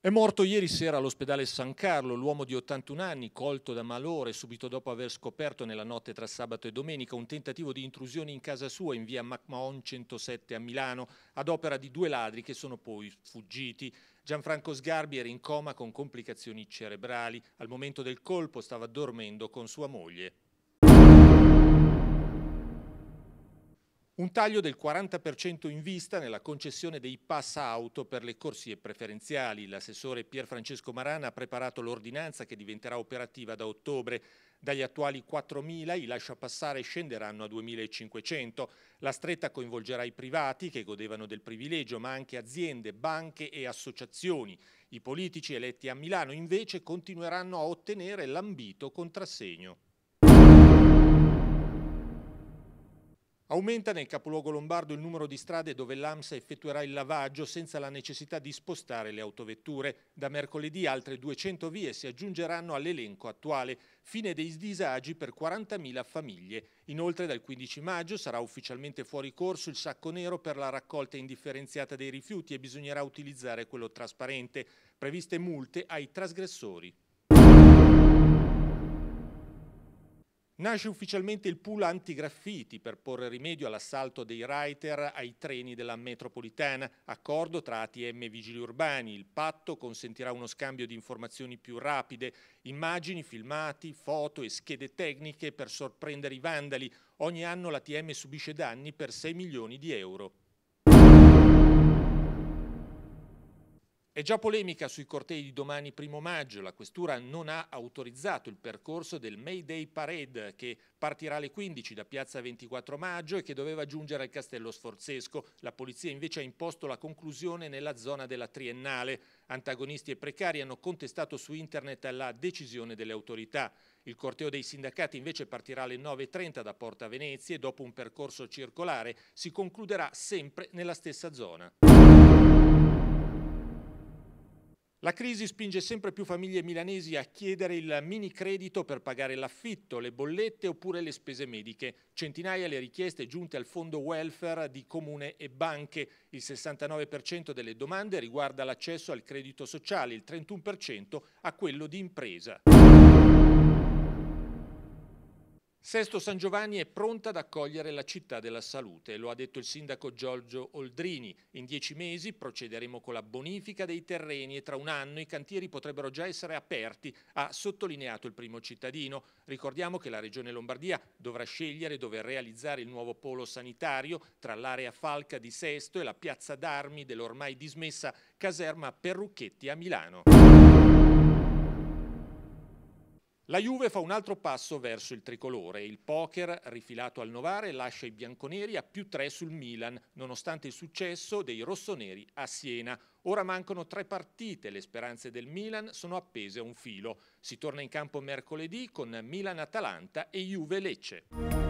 È morto ieri sera all'ospedale San Carlo l'uomo di 81 anni colto da malore subito dopo aver scoperto nella notte tra sabato e domenica un tentativo di intrusione in casa sua in via MacMahon 107 a Milano ad opera di due ladri che sono poi fuggiti. Gianfranco Sgarbi era in coma con complicazioni cerebrali. Al momento del colpo stava dormendo con sua moglie. un taglio del 40% in vista nella concessione dei pass auto per le corsie preferenziali. L'assessore Pier Francesco Marana ha preparato l'ordinanza che diventerà operativa da ottobre. Dagli attuali 4.000 i lasciapassare scenderanno a 2.500. La stretta coinvolgerà i privati che godevano del privilegio, ma anche aziende, banche e associazioni. I politici eletti a Milano invece continueranno a ottenere l'ambito contrassegno. Aumenta nel capoluogo lombardo il numero di strade dove l'AMSA effettuerà il lavaggio senza la necessità di spostare le autovetture. Da mercoledì altre 200 vie si aggiungeranno all'elenco attuale, fine dei disagi per 40.000 famiglie. Inoltre dal 15 maggio sarà ufficialmente fuori corso il sacco nero per la raccolta indifferenziata dei rifiuti e bisognerà utilizzare quello trasparente. Previste multe ai trasgressori. Nasce ufficialmente il pool antigraffiti per porre rimedio all'assalto dei writer ai treni della metropolitana. Accordo tra ATM e vigili urbani. Il patto consentirà uno scambio di informazioni più rapide, immagini, filmati, foto e schede tecniche per sorprendere i vandali. Ogni anno l'ATM subisce danni per 6 milioni di euro. È già polemica sui cortei di domani 1 maggio. La Questura non ha autorizzato il percorso del May Day Parade che partirà alle 15 da piazza 24 maggio e che doveva giungere al Castello Sforzesco. La polizia invece ha imposto la conclusione nella zona della Triennale. Antagonisti e precari hanno contestato su internet la decisione delle autorità. Il corteo dei sindacati invece partirà alle 9.30 da Porta Venezia e dopo un percorso circolare si concluderà sempre nella stessa zona. La crisi spinge sempre più famiglie milanesi a chiedere il mini credito per pagare l'affitto, le bollette oppure le spese mediche. Centinaia le richieste giunte al fondo welfare di comune e banche. Il 69% delle domande riguarda l'accesso al credito sociale, il 31% a quello di impresa. Sesto San Giovanni è pronta ad accogliere la città della salute, lo ha detto il sindaco Giorgio Oldrini. In dieci mesi procederemo con la bonifica dei terreni e tra un anno i cantieri potrebbero già essere aperti, ha sottolineato il primo cittadino. Ricordiamo che la Regione Lombardia dovrà scegliere dove realizzare il nuovo polo sanitario tra l'area Falca di Sesto e la piazza d'armi dell'ormai dismessa caserma Perrucchetti a Milano. La Juve fa un altro passo verso il tricolore. Il poker, rifilato al Novare, lascia i bianconeri a più tre sul Milan, nonostante il successo dei rossoneri a Siena. Ora mancano tre partite, le speranze del Milan sono appese a un filo. Si torna in campo mercoledì con Milan-Atalanta e Juve-Lecce.